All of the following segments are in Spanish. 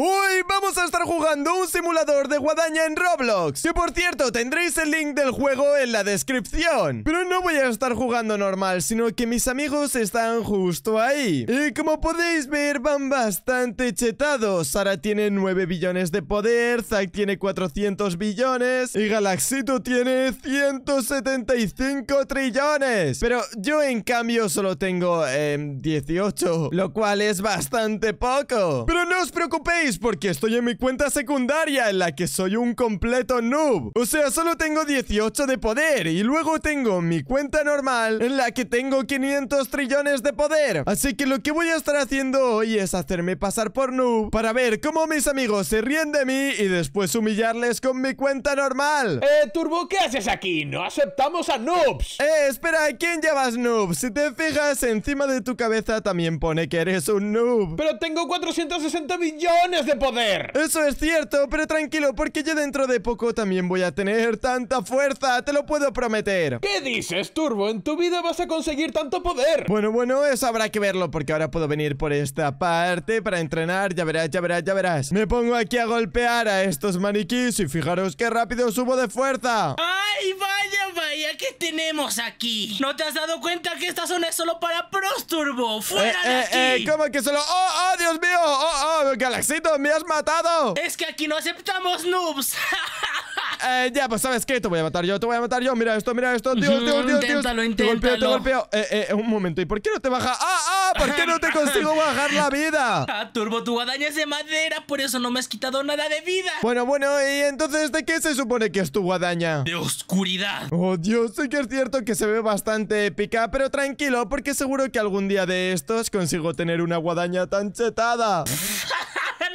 Hoy vamos a estar jugando un simulador de guadaña en Roblox Que por cierto, tendréis el link del juego en la descripción Pero no voy a estar jugando normal, sino que mis amigos están justo ahí Y como podéis ver, van bastante chetados Sara tiene 9 billones de poder, Zack tiene 400 billones Y Galaxito tiene 175 trillones Pero yo en cambio solo tengo, 18 em, Lo cual es bastante poco Pero no os preocupéis porque estoy en mi cuenta secundaria en la que soy un completo noob. O sea, solo tengo 18 de poder y luego tengo mi cuenta normal en la que tengo 500 trillones de poder. Así que lo que voy a estar haciendo hoy es hacerme pasar por noob para ver cómo mis amigos se ríen de mí y después humillarles con mi cuenta normal. Eh, Turbo, ¿qué haces aquí? No aceptamos a noobs. Eh, espera, ¿quién llevas noob? Si te fijas, encima de tu cabeza también pone que eres un noob. Pero tengo 460 millones de poder. Eso es cierto, pero tranquilo, porque yo dentro de poco también voy a tener tanta fuerza, te lo puedo prometer. ¿Qué dices, Turbo? En tu vida vas a conseguir tanto poder. Bueno, bueno, eso habrá que verlo, porque ahora puedo venir por esta parte para entrenar, ya verás, ya verás, ya verás. Me pongo aquí a golpear a estos maniquís y fijaros qué rápido subo de fuerza. ¡Ay, vaya, vaya! ¿Qué tenemos aquí? ¿No te has dado cuenta que esta zona es solo para pros, Turbo? ¡Fuera eh, de eh, eh, ¿Cómo que solo? ¡Oh, oh, Dios mío! ¡Oh, oh, Galaxy ¡Me has matado! Es que aquí no aceptamos noobs. Eh, ya, pues sabes qué, te voy a matar yo, te voy a matar yo. Mira esto, mira esto, Dios, Dios, Dios, inténtalo, Inténtalo. golpeo, te golpeo. Eh, eh, un momento, ¿y por qué no te baja? ¡Ah, ah! ¿Por qué no te consigo bajar la vida? Ah, Turbo, tu guadaña es de madera, por eso no me has quitado nada de vida. Bueno, bueno, ¿y entonces de qué se supone que es tu guadaña? De oscuridad. Oh, Dios, sí que es cierto que se ve bastante épica, pero tranquilo, porque seguro que algún día de estos consigo tener una guadaña tan chetada.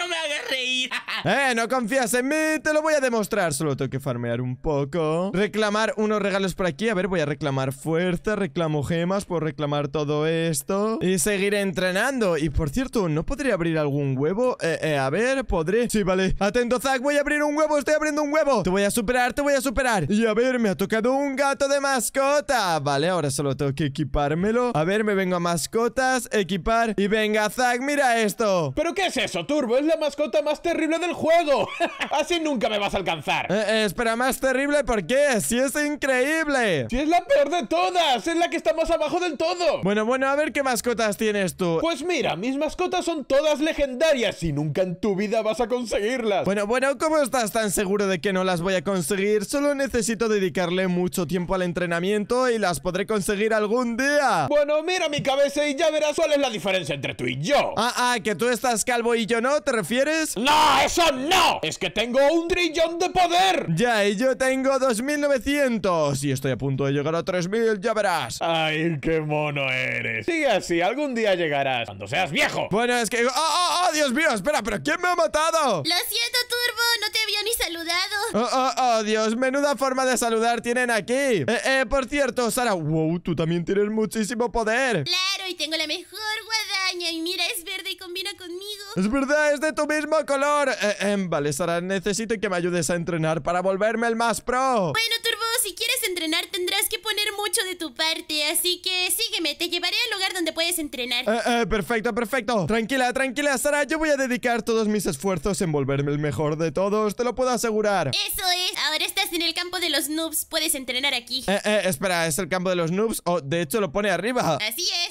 me hagas reír. ¡Eh, no confías en mí! ¡Te lo voy a demostrar! Solo tengo que farmear un poco. Reclamar unos regalos por aquí. A ver, voy a reclamar fuerza, reclamo gemas, por reclamar todo esto. Y seguir entrenando. Y por cierto, ¿no podría abrir algún huevo? Eh, eh, a ver, podré. Sí, vale. Atento, Zack, voy a abrir un huevo. Estoy abriendo un huevo. Te voy a superar, te voy a superar. Y a ver, me ha tocado un gato de mascota. Vale, ahora solo tengo que equipármelo. A ver, me vengo a mascotas, equipar. Y venga, Zack, mira esto. ¿Pero qué es eso, Turbo? Es la mascota más terrible de el juego. Así nunca me vas a alcanzar. Eh, eh, espera, más terrible, ¿por qué? es increíble! Si es la peor de todas! ¡Es la que está más abajo del todo! Bueno, bueno, a ver qué mascotas tienes tú. Pues mira, mis mascotas son todas legendarias y nunca en tu vida vas a conseguirlas. Bueno, bueno, ¿cómo estás tan seguro de que no las voy a conseguir? Solo necesito dedicarle mucho tiempo al entrenamiento y las podré conseguir algún día. Bueno, mira mi cabeza y ya verás cuál es la diferencia entre tú y yo. Ah, ah, que tú estás calvo y yo no, ¿te refieres? ¡No, es no Es que tengo un trillón de poder Ya, y yo tengo 2900 Y estoy a punto de llegar a 3000, ya verás Ay, qué mono eres Sigue así, algún día llegarás Cuando seas viejo Bueno, es que... ¡Oh, oh, oh! Dios mío, espera, ¿pero quién me ha matado? Lo siento, Turbo, no te había ni saludado ¡Oh, oh, oh! Dios, menuda forma de saludar tienen aquí Eh, eh, por cierto, Sara Wow, tú también tienes muchísimo poder ¡Claro! ¡Y tengo la mejor guadaña y mira, es verde y combina conmigo. Es verdad, es de tu mismo color. Eh, em, vale, Sara, necesito que me ayudes a entrenar para volverme el más pro. Bueno, Turbo, si quieres entrenar tendrás que poner mucho de tu parte, así que sígueme, te llevaré al lugar donde puedes entrenar. Eh, eh, perfecto, perfecto. Tranquila, tranquila, Sara, yo voy a dedicar todos mis esfuerzos en volverme el mejor de todos, te lo puedo asegurar. Eso es, ahora estás en el campo de los noobs, puedes entrenar aquí. espera, ¿es el campo de los noobs? o de hecho lo pone arriba. Así es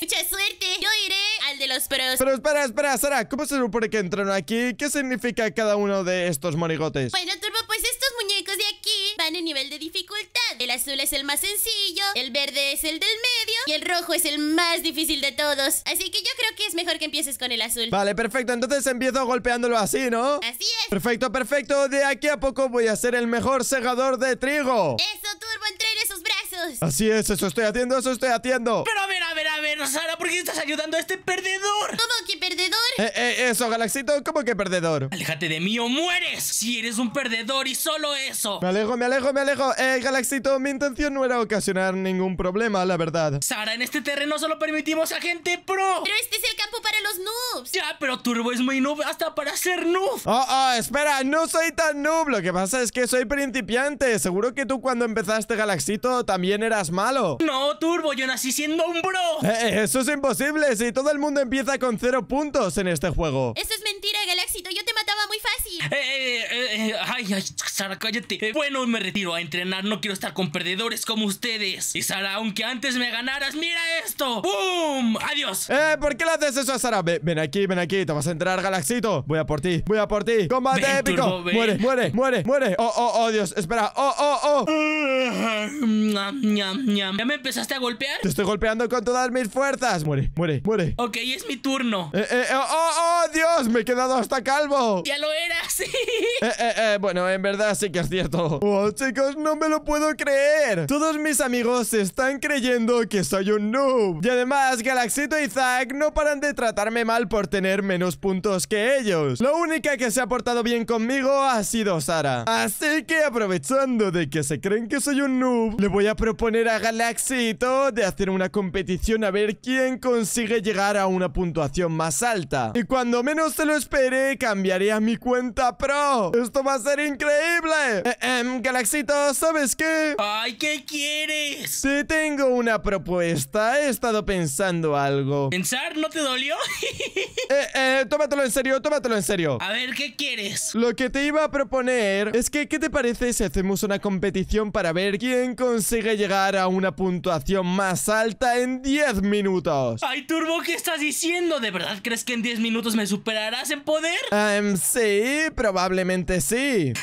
los pros. Pero espera, espera, Sara, ¿cómo se supone que entran aquí? ¿Qué significa cada uno de estos morigotes? Bueno, Turbo, pues estos muñecos de aquí van en nivel de dificultad. El azul es el más sencillo, el verde es el del medio y el rojo es el más difícil de todos. Así que yo creo que es mejor que empieces con el azul. Vale, perfecto. Entonces empiezo golpeándolo así, ¿no? Así es. Perfecto, perfecto. De aquí a poco voy a ser el mejor segador de trigo. Eso, Turbo, entre en esos brazos. Así es, eso estoy haciendo, eso estoy haciendo. Pero ¿Por qué estás ayudando a este perdedor? ¿Cómo que perdedor? Eh, eh, eso, Galaxito, ¿cómo que perdedor? Aléjate de mí o mueres. Si eres un perdedor y solo eso. Me alejo, me alejo, me alejo. Eh, Galaxito, mi intención no era ocasionar ningún problema, la verdad. Sara, en este terreno solo permitimos a gente pro. Pero este es el campo para los noobs. Ya, pero Turbo es muy noob hasta para ser noob. Oh, oh, espera, no soy tan noob. Lo que pasa es que soy principiante. Seguro que tú cuando empezaste Galaxito también eras malo. No, Turbo, yo nací siendo un bro. Eh, eh, eso es imposible si todo el mundo empieza con cero puntos en este juego. Eso es mentira, éxito. Yo te eh, eh, eh, eh, ay, ay, Sara, cállate. Eh, bueno, me retiro a entrenar. No quiero estar con perdedores como ustedes. Y Sara, aunque antes me ganaras, mira esto. ¡Bum! ¡Adiós! Eh, ¿por qué le haces eso a Sara? Ven, aquí, ven aquí. Te vas a entrar, Galaxito. Voy a por ti, voy a por ti. ¡Combate épico! muere, muere, muere, muere. Oh, oh, oh, Dios. Espera. Oh, oh, oh. ¿Ya me empezaste a golpear? Te estoy golpeando con todas mis fuerzas. Muere, muere, muere. Ok, es mi turno. Eh, eh, oh, oh. oh. Dios! ¡Me he quedado hasta calvo! ¡Ya lo era, sí! Eh, eh, eh, bueno, en verdad sí que es cierto. ¡Oh, chicos, no me lo puedo creer! Todos mis amigos están creyendo que soy un noob. Y además, Galaxito y Zack no paran de tratarme mal por tener menos puntos que ellos. Lo única que se ha portado bien conmigo ha sido Sara. Así que aprovechando de que se creen que soy un noob, le voy a proponer a Galaxito de hacer una competición a ver quién consigue llegar a una puntuación más alta. Y cuando menos te lo esperé, cambiaré a mi cuenta pro. Esto va a ser increíble. Eh, em, Galaxito, ¿sabes qué? Ay, ¿qué quieres? Te tengo una propuesta. He estado pensando algo. ¿Pensar no te dolió? Eh, tómatelo en serio, tómatelo en serio. A ver, ¿qué quieres? Lo que te iba a proponer es que, ¿qué te parece si hacemos una competición para ver quién consigue llegar a una puntuación más alta en 10 minutos? Ay, Turbo, ¿qué estás diciendo? ¿De verdad crees que en 10 minutos me superarás en poder? Um, sí, probablemente sí.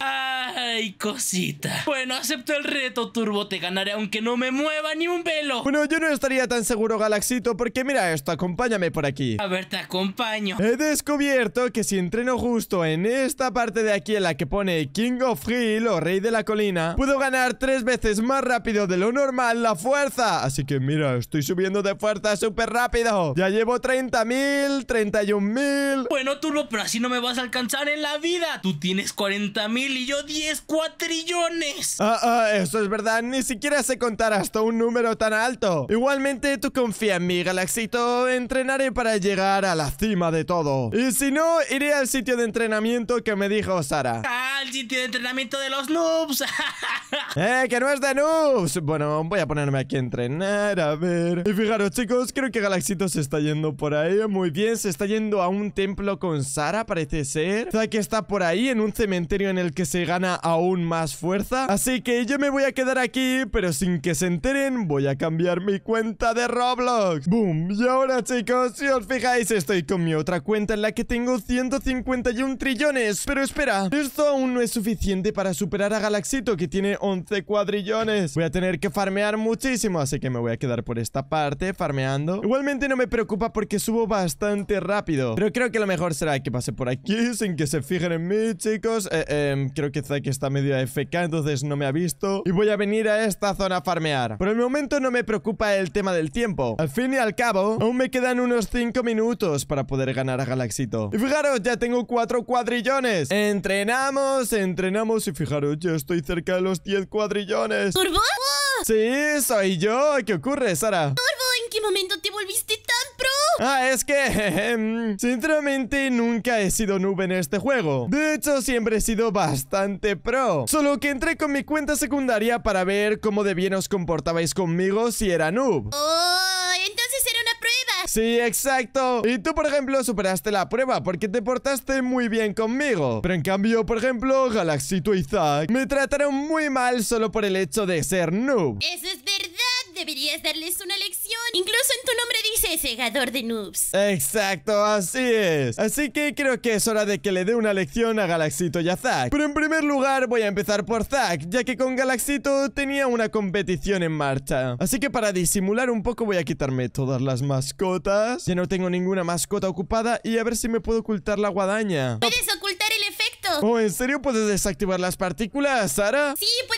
Ay, cosita. Bueno, acepto el reto, Turbo. Te ganaré aunque no me mueva ni un pelo. Bueno, yo no estaría tan seguro, Galaxito, porque mira esto. Acompáñame por aquí. A ver, te acompaño. He descubierto que si entreno justo en esta parte de aquí en la que pone King of Hill o Rey de la Colina, puedo ganar tres veces más rápido de lo normal la fuerza. Así que mira, estoy subiendo de fuerza súper rápido. Ya llevo 30.000, 31.000. Bueno, Turbo, pero así no me vas a alcanzar en la vida. Tú tienes 40.000 y yo 10 cuatrillones. Ah, ah, eso es verdad. Ni siquiera sé contar hasta un número tan alto. Igualmente, tú confía en mí, Galaxito. Entrenaré para llegar a la cima de todo. Y si no, iré al sitio de entrenamiento que me dijo Sara. al sitio de entrenamiento de los noobs. eh, que no es de noobs. Bueno, voy a ponerme aquí a entrenar, a ver. Y fijaros, chicos, creo que Galaxito se está yendo por ahí. Muy bien, se está yendo a un templo con Sara, parece ser. sabes que está por ahí en un cementerio en el que se gana aún más fuerza. Así que yo me voy a quedar aquí, pero sin que se enteren, voy a cambiar mi cuenta de Roblox. ¡Boom! Y ahora, chicos, si os fijáis, estoy con mi otra cuenta en la que tengo 151 trillones. Pero espera, esto aún no es suficiente para superar a Galaxito, que tiene 11 cuadrillones. Voy a tener que farmear muchísimo, así que me voy a quedar por esta parte farmeando. Igualmente no me preocupa porque subo bastante rápido. Pero creo que lo mejor será que pase por aquí sin que se fijen en mí, chicos. Eh, eh, creo que Zack está medio AFK, entonces no me ha visto. Y voy a venir a esta zona a farmear. Por el momento no me preocupa el tema del tiempo. Al fin y al cabo, aún me quedan unos 5 minutos para poder ganar a Galaxito. Y fijaros, ya tengo 4 cuadrillones. Entrenamos, entrenamos y fijaros, ya estoy cerca de los 10 cuadrillones. ¿Turbo? Sí, soy yo. ¿Qué ocurre, Sara? qué momento te volviste tan pro? Ah, es que... Em, sinceramente, nunca he sido noob en este juego. De hecho, siempre he sido bastante pro. Solo que entré con mi cuenta secundaria para ver cómo de bien os comportabais conmigo si era noob. Oh, entonces era una prueba. Sí, exacto. Y tú, por ejemplo, superaste la prueba porque te portaste muy bien conmigo. Pero en cambio, por ejemplo, Galaxito y Zack me trataron muy mal solo por el hecho de ser noob. Eso es verdad deberías darles una lección. Incluso en tu nombre dice segador de noobs. Exacto, así es. Así que creo que es hora de que le dé una lección a Galaxito y a Zack. Pero en primer lugar voy a empezar por Zack, ya que con Galaxito tenía una competición en marcha. Así que para disimular un poco voy a quitarme todas las mascotas. Ya no tengo ninguna mascota ocupada y a ver si me puedo ocultar la guadaña. ¿Puedes ocultar el efecto? Oh, ¿en serio puedes desactivar las partículas, Sara? Sí, puedes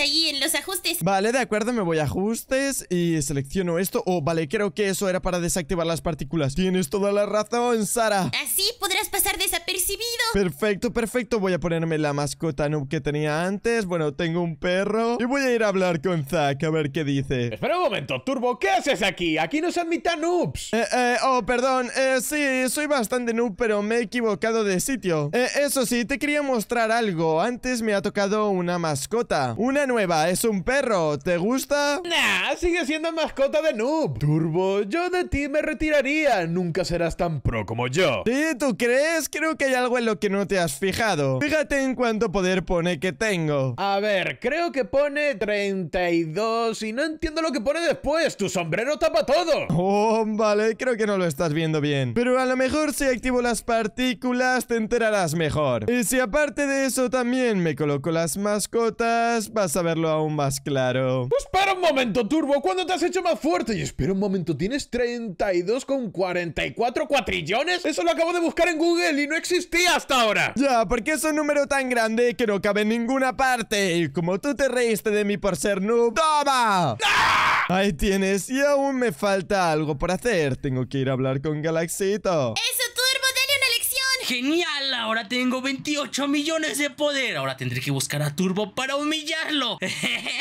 ahí, en los ajustes. Vale, de acuerdo, me voy a ajustes y selecciono esto. Oh, vale, creo que eso era para desactivar las partículas. Tienes toda la razón, Sara. Así podrás pasar desapercibido. Perfecto, perfecto. Voy a ponerme la mascota noob que tenía antes. Bueno, tengo un perro. Y voy a ir a hablar con Zack a ver qué dice. Espera un momento, Turbo, ¿qué haces aquí? Aquí no se admitan noobs. Eh, eh, oh, perdón. Eh, sí, soy bastante noob, pero me he equivocado de sitio. Eh, eso sí, te quería mostrar algo. Antes me ha tocado una mascota. Una nueva, es un perro, ¿te gusta? Nah, sigue siendo mascota de noob Turbo, yo de ti me retiraría Nunca serás tan pro como yo ¿Sí? ¿Tú crees? Creo que hay algo en lo que no te has fijado Fíjate en cuánto poder pone que tengo A ver, creo que pone 32 Y no entiendo lo que pone después Tu sombrero tapa todo Oh, vale, creo que no lo estás viendo bien Pero a lo mejor si activo las partículas Te enterarás mejor Y si aparte de eso también me coloco las mascotas Vas saberlo a verlo aún más claro. Pues para un momento, Turbo. ¿Cuándo te has hecho más fuerte? Y espera un momento, ¿tienes 32,44 cuatrillones? Eso lo acabo de buscar en Google y no existía hasta ahora. Ya, porque es un número tan grande que no cabe en ninguna parte. Y como tú te reíste de mí por ser noob, ¡toma! ¡Ah! Ahí tienes, y aún me falta algo por hacer. Tengo que ir a hablar con Galaxito. ¡Eso, Turbo! ¡Dale una lección! ¡Genial! ahora tengo 28 millones de poder. Ahora tendré que buscar a Turbo para humillarlo.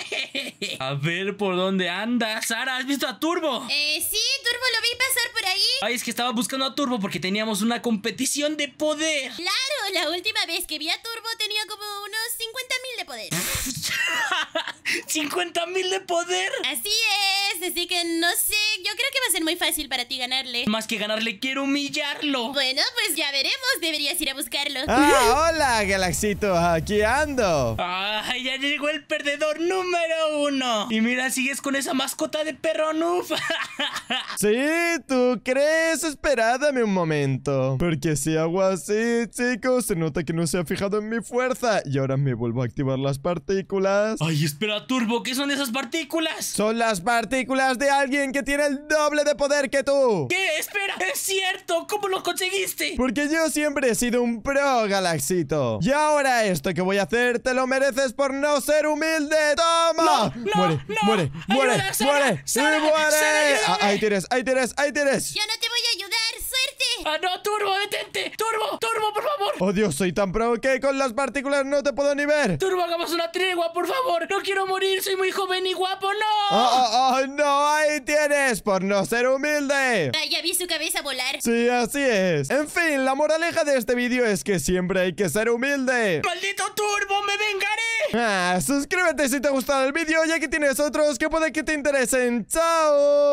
a ver por dónde anda. Sara, ¿has visto a Turbo? Eh, sí, Turbo lo vi pasar por ahí. Ay, es que estaba buscando a Turbo porque teníamos una competición de poder. Claro, la última vez que vi a Turbo tenía como unos 50 mil de poder. ¡50 mil de poder! Así es, así que no sé, yo creo que va a ser muy fácil para ti ganarle. Más que ganarle, quiero humillarlo. Bueno, pues ya veremos, deberías ir a buscarlo. ¡Ah, hola, Galaxito! ¡Aquí ando! ¡Ah, ya llegó el perdedor número uno! Y mira, sigues con esa mascota de perro nufa. sí, ¿tú crees? esperadme un momento. Porque si hago así, chicos, se nota que no se ha fijado en mi fuerza. Y ahora me vuelvo a activar las partículas. ¡Ay, espera! Turbo, ¿qué son esas partículas? Son las partículas de alguien que tiene el doble de poder que tú. ¿Qué? Espera, es cierto. ¿Cómo lo conseguiste? Porque yo siempre he sido un pro, Galaxito. Y ahora esto que voy a hacer te lo mereces por no ser humilde. ¡Toma! No, no, muere, muere, muere, muere, muere. Ah, ahí tienes, ahí tienes, ahí tienes. Yo no te voy a ayudar. Suerte. ¡Ah, no! ¡Turbo, detente! ¡Turbo! ¡Turbo, por favor! ¡Oh, Dios! Soy tan pro que con las partículas no te puedo ni ver. Turbo, hagamos una tregua, por favor. No quiero morir. Soy muy joven y guapo. ¡No! ¡Oh, oh, no ¡Ahí tienes! ¡Por no ser humilde! ya vi su cabeza volar. Sí, así es. En fin, la moraleja de este vídeo es que siempre hay que ser humilde. ¡Maldito Turbo! ¡Me vengaré! Ah, suscríbete si te ha gustado el vídeo, ya que tienes otros que puede que te interesen. ¡Chao!